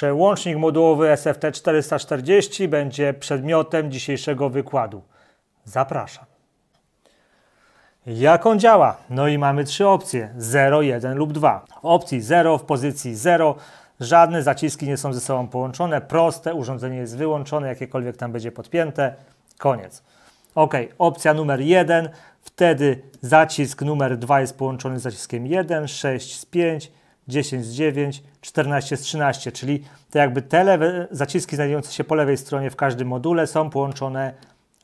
Przełącznik modułowy SFT440 będzie przedmiotem dzisiejszego wykładu. Zapraszam. Jak on działa? No i mamy trzy opcje: 0, 1 lub 2. W opcji 0, w pozycji 0 żadne zaciski nie są ze sobą połączone, proste, urządzenie jest wyłączone, jakiekolwiek tam będzie podpięte. Koniec. OK, opcja numer 1, wtedy zacisk numer 2 jest połączony z zaciskiem 1, 6 z 5, 10 z 9, 14 z 13, czyli te jakby te lewe zaciski znajdujące się po lewej stronie w każdym module są połączone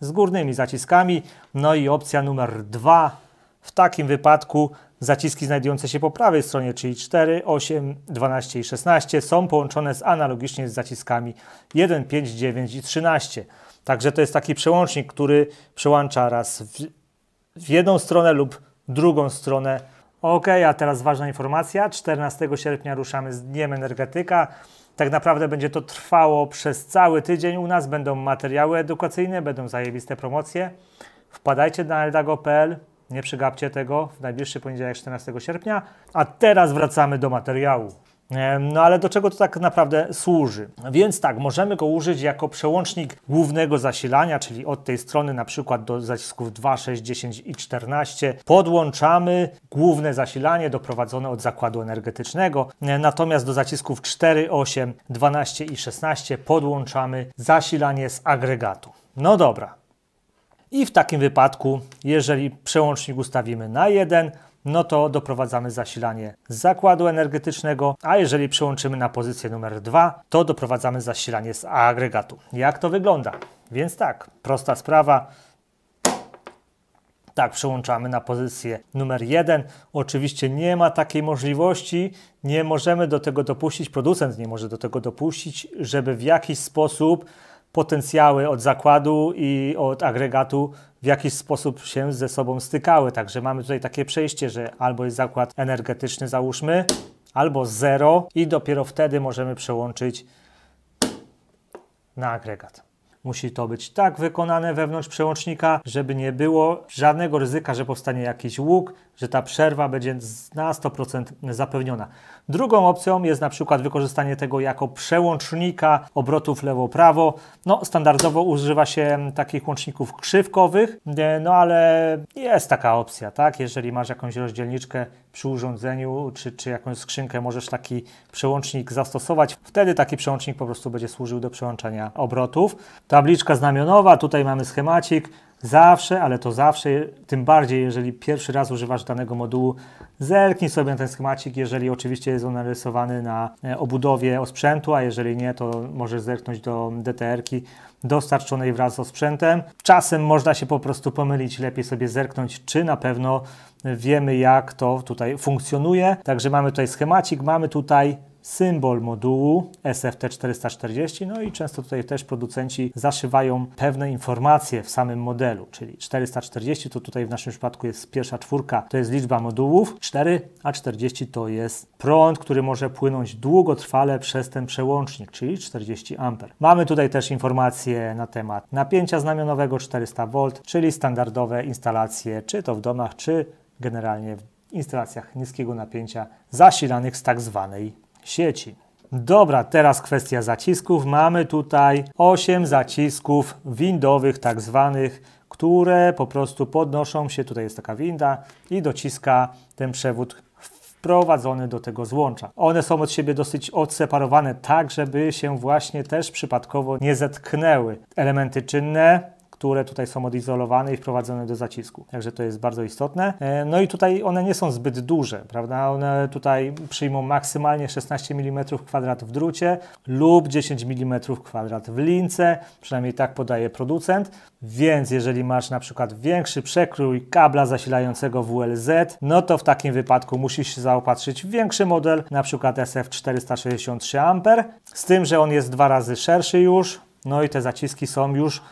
z górnymi zaciskami. No i opcja numer 2. W takim wypadku zaciski znajdujące się po prawej stronie, czyli 4, 8, 12 i 16 są połączone z analogicznie z zaciskami 1, 5, 9 i 13. Także to jest taki przełącznik, który przełącza raz w, w jedną stronę lub drugą stronę Ok, a teraz ważna informacja. 14 sierpnia ruszamy z Dniem Energetyka. Tak naprawdę będzie to trwało przez cały tydzień u nas. Będą materiały edukacyjne, będą zajebiste promocje. Wpadajcie na eldago.pl, nie przegapcie tego w najbliższy poniedziałek 14 sierpnia. A teraz wracamy do materiału. No ale do czego to tak naprawdę służy? Więc tak, możemy go użyć jako przełącznik głównego zasilania, czyli od tej strony na przykład do zacisków 2, 6, 10 i 14 podłączamy główne zasilanie doprowadzone od zakładu energetycznego, natomiast do zacisków 4, 8, 12 i 16 podłączamy zasilanie z agregatu. No dobra. I w takim wypadku, jeżeli przełącznik ustawimy na 1, no to doprowadzamy zasilanie z zakładu energetycznego, a jeżeli przełączymy na pozycję numer 2, to doprowadzamy zasilanie z agregatu. Jak to wygląda? Więc tak, prosta sprawa. Tak, przełączamy na pozycję numer 1. Oczywiście nie ma takiej możliwości, nie możemy do tego dopuścić, producent nie może do tego dopuścić, żeby w jakiś sposób potencjały od zakładu i od agregatu w jakiś sposób się ze sobą stykały. Także mamy tutaj takie przejście, że albo jest zakład energetyczny, załóżmy, albo zero i dopiero wtedy możemy przełączyć na agregat. Musi to być tak wykonane wewnątrz przełącznika, żeby nie było żadnego ryzyka, że powstanie jakiś łuk, że ta przerwa będzie na 100% zapewniona. Drugą opcją jest na przykład wykorzystanie tego jako przełącznika obrotów lewo-prawo. No, standardowo używa się takich łączników krzywkowych, no ale jest taka opcja, tak? Jeżeli masz jakąś rozdzielniczkę przy urządzeniu, czy, czy jakąś skrzynkę możesz taki przełącznik zastosować. Wtedy taki przełącznik po prostu będzie służył do przełączania obrotów. Tabliczka znamionowa, tutaj mamy schemacik, Zawsze, ale to zawsze, tym bardziej jeżeli pierwszy raz używasz danego modułu, zerknij sobie na ten schemacik, jeżeli oczywiście jest on narysowany na e, obudowie osprzętu, a jeżeli nie, to możesz zerknąć do DTR-ki dostarczonej wraz z osprzętem. Czasem można się po prostu pomylić, lepiej sobie zerknąć, czy na pewno wiemy jak to tutaj funkcjonuje. Także mamy tutaj schemacik, mamy tutaj symbol modułu SFT440, no i często tutaj też producenci zaszywają pewne informacje w samym modelu, czyli 440 to tutaj w naszym przypadku jest pierwsza czwórka, to jest liczba modułów, 4, a 40 to jest prąd, który może płynąć długotrwale przez ten przełącznik, czyli 40 A. Mamy tutaj też informacje na temat napięcia znamionowego 400V, czyli standardowe instalacje, czy to w domach, czy generalnie w instalacjach niskiego napięcia zasilanych z tak zwanej sieci. Dobra, teraz kwestia zacisków. Mamy tutaj 8 zacisków windowych tak zwanych, które po prostu podnoszą się, tutaj jest taka winda i dociska ten przewód wprowadzony do tego złącza. One są od siebie dosyć odseparowane, tak żeby się właśnie też przypadkowo nie zetknęły. Elementy czynne które tutaj są odizolowane i wprowadzone do zacisku. Także to jest bardzo istotne. E, no i tutaj one nie są zbyt duże, prawda? One tutaj przyjmą maksymalnie 16 mm2 w drucie lub 10 mm2 w lince, przynajmniej tak podaje producent. Więc jeżeli masz na przykład większy przekrój kabla zasilającego WLZ, no to w takim wypadku musisz się zaopatrzyć w większy model, na przykład SF463A, z tym, że on jest dwa razy szerszy już, no i te zaciski są już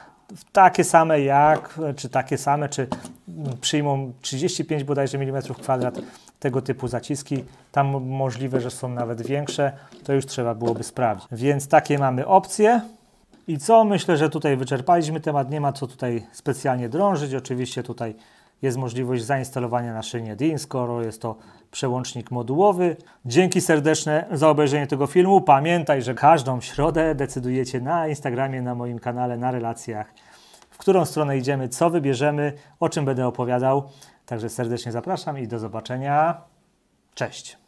takie same jak, czy takie same, czy przyjmą 35 bodajże mm kwadrat tego typu zaciski. Tam możliwe, że są nawet większe, to już trzeba byłoby sprawdzić. Więc takie mamy opcje. I co? Myślę, że tutaj wyczerpaliśmy temat, nie ma co tutaj specjalnie drążyć. Oczywiście tutaj jest możliwość zainstalowania na szynie DIN, skoro jest to przełącznik modułowy. Dzięki serdeczne za obejrzenie tego filmu. Pamiętaj, że każdą środę decydujecie na Instagramie, na moim kanale, na relacjach, w którą stronę idziemy, co wybierzemy, o czym będę opowiadał. Także serdecznie zapraszam i do zobaczenia. Cześć!